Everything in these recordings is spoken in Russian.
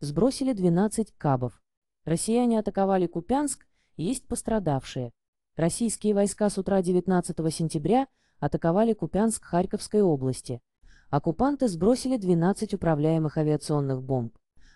сбросили 12 кабов. Россияне атаковали Купянск, есть пострадавшие. Российские войска с утра 19 сентября атаковали Купянск Харьковской области. Оккупанты сбросили 12 управляемых авиационных бомб.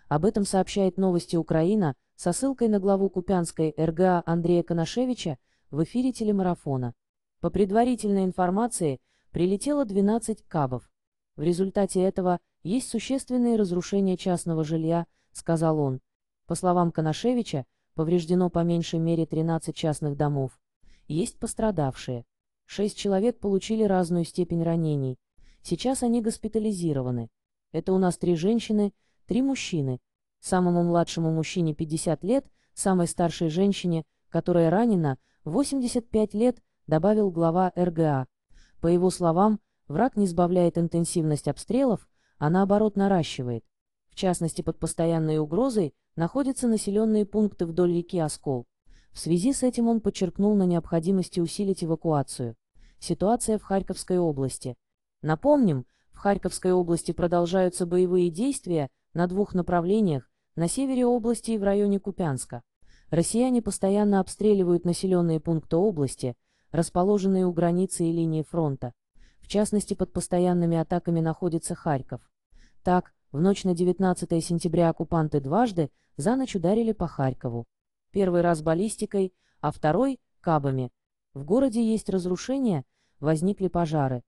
Об этом сообщает новости Украина со ссылкой на главу Купянской РГА Андрея Коношевича в эфире телемарафона. По предварительной информации, прилетело 12 кабов. В результате этого есть существенные разрушения частного жилья, сказал он. По словам Коношевича, повреждено по меньшей мере 13 частных домов. Есть пострадавшие. Шесть человек получили разную степень ранений. Сейчас они госпитализированы. Это у нас три женщины, три мужчины. Самому младшему мужчине 50 лет, самой старшей женщине, которая ранена, 85 лет, добавил глава РГА. По его словам, враг не сбавляет интенсивность обстрелов, а наоборот наращивает. В частности, под постоянной угрозой находятся населенные пункты вдоль реки Оскол. В связи с этим он подчеркнул на необходимости усилить эвакуацию. Ситуация в Харьковской области. Напомним, в Харьковской области продолжаются боевые действия на двух направлениях, на севере области и в районе Купянска. Россияне постоянно обстреливают населенные пункты области, расположенные у границы и линии фронта. В частности, под постоянными атаками находится Харьков. Так, в ночь на 19 сентября оккупанты дважды за ночь ударили по Харькову. Первый раз баллистикой, а второй – кабами. В городе есть разрушения, возникли пожары.